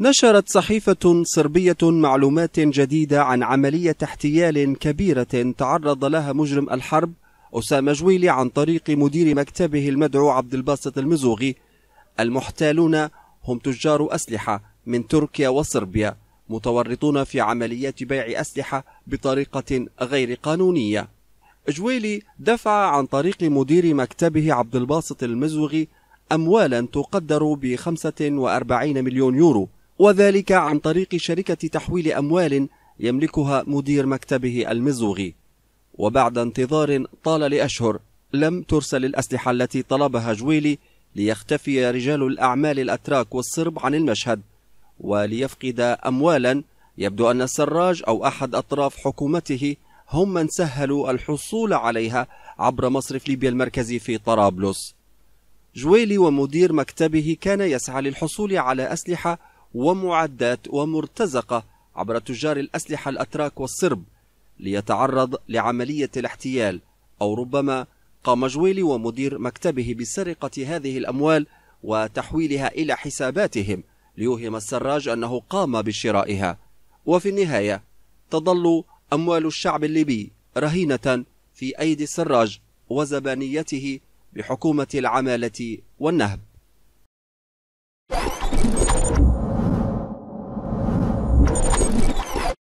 نشرت صحيفة صربية معلومات جديدة عن عملية احتيال كبيرة تعرض لها مجرم الحرب أسامة جويلي عن طريق مدير مكتبه المدعو عبد الباسط المزوغي المحتالون هم تجار أسلحة من تركيا وصربيا متورطون في عمليات بيع أسلحة بطريقة غير قانونية جويلي دفع عن طريق مدير مكتبه عبد الباسط المزوغي أموالا تقدر ب 45 مليون يورو وذلك عن طريق شركة تحويل أموال يملكها مدير مكتبه المزوغي وبعد انتظار طال لأشهر لم ترسل الأسلحة التي طلبها جويلي ليختفي رجال الأعمال الأتراك والصرب عن المشهد وليفقد أموالا يبدو أن السراج أو أحد أطراف حكومته هم من سهلوا الحصول عليها عبر مصرف ليبيا المركزي في طرابلس جويلي ومدير مكتبه كان يسعى للحصول على أسلحة ومعدات ومرتزقة عبر تجار الأسلحة الأتراك والصرب ليتعرض لعملية الاحتيال أو ربما قام جويلي ومدير مكتبه بسرقة هذه الأموال وتحويلها إلى حساباتهم ليوهم السراج أنه قام بشرائها وفي النهاية تظل أموال الشعب الليبي رهينة في أيدي السراج وزبانيته بحكومة العمالة والنهب